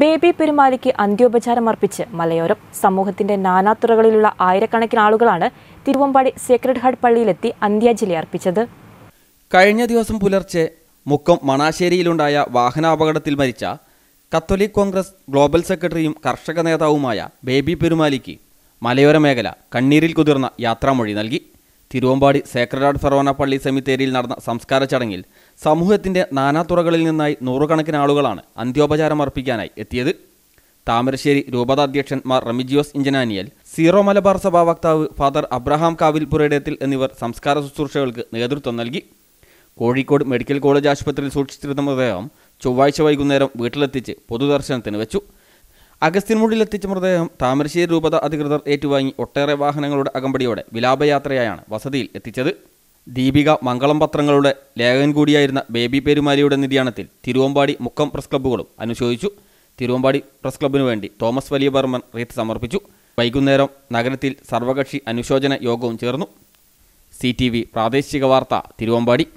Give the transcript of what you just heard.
baby പെരുമാലിക്ക് അന്ത്യോപചാരം അർപ്പിച്ച് മലയോരം സമൂഹത്തിന്റെ നാനാതുറകളിലുള്ള ആയിരക്കണക്കിന് ആളുകളാണ് തിരുവമ്പാടി സേക്രഡ് ഹാർട്ട് പള്ളിയിലെത്തി അന്ത്യാഞ്ജലി അർപ്പിച്ചത് കഴിഞ്ഞ ദിവസം പുലർച്ചെ മുക്കം മണാശ്ശേരിയിലുണ്ടായ വാഹനാപകടത്തിൽ മരിച്ച കത്തോലിക് കോൺഗ്രസ് ഗ്ലോബൽ സെക്രട്ടറിയും കർഷക നേതാവുമായ ബേബി പെരുമാലിക്ക് മലയോര മേഖല കണ്ണീരിൽ കുതിർന്ന യാത്രാമൊഴി നൽകി തിരുവമ്പാടി സേക്രഡ് ഫെറോന പള്ളി സെമിത്തേരിയിൽ നടന്ന സംസ്കാര ചടങ്ങിൽ സമൂഹത്തിന്റെ നാനാതുറകളിൽ നിന്നായി നൂറുകണക്കിന് ആളുകളാണ് അന്ത്യോപചാരം അർപ്പിക്കാനായി എത്തിയത് താമരശ്ശേരി രൂപത അധ്യക്ഷൻ മാർ റമിജിയോസ് ഇഞ്ചനാനിയൽ സീറോ മലബാർ സഭാ വക്താവ് ഫാദർ അബ്രഹാം കാവിൽപുരയിടത്തിൽ എന്നിവർ സംസ്കാര ശുശ്രൂഷകൾക്ക് നേതൃത്വം നൽകി കോഴിക്കോട് മെഡിക്കൽ കോളേജ് ആശുപത്രിയിൽ സൂക്ഷിച്ചിരുന്ന മൃതദേഹം ചൊവ്വാഴ്ച വൈകുന്നേരം വീട്ടിലെത്തിച്ച് പൊതുദർശനത്തിന് വെച്ചു അഗസ്ത്യൻമുടിയിലെത്തിച്ച മൃതദേഹം താമരശ്ശേരി രൂപത അധികൃതർ ഏറ്റുവാങ്ങി ഒട്ടേറെ വാഹനങ്ങളുടെ അകമ്പടിയോടെ വിലാപയാത്രയായാണ് വസതിയിൽ എത്തിച്ചത് ദീപിക മംഗളം പത്രങ്ങളുടെ ലേഖകൻ കൂടിയായിരുന്ന ബേബി പെരുമാലിയുടെ നിര്യാണത്തിൽ തിരുവമ്പാടി മുക്കം പ്രസ് ക്ലബ്ബുകളും അനുശോചിച്ചു തിരുവമ്പാടി പ്രസ് ക്ലബ്ബിനു വേണ്ടി തോമസ് വലിയ ബർമൻ റീത്ത് സമർപ്പിച്ചു വൈകുന്നേരം നഗരത്തിൽ സർവകക്ഷി അനുശോചന യോഗവും ചേർന്നു സി പ്രാദേശിക വാർത്ത തിരുവമ്പാടി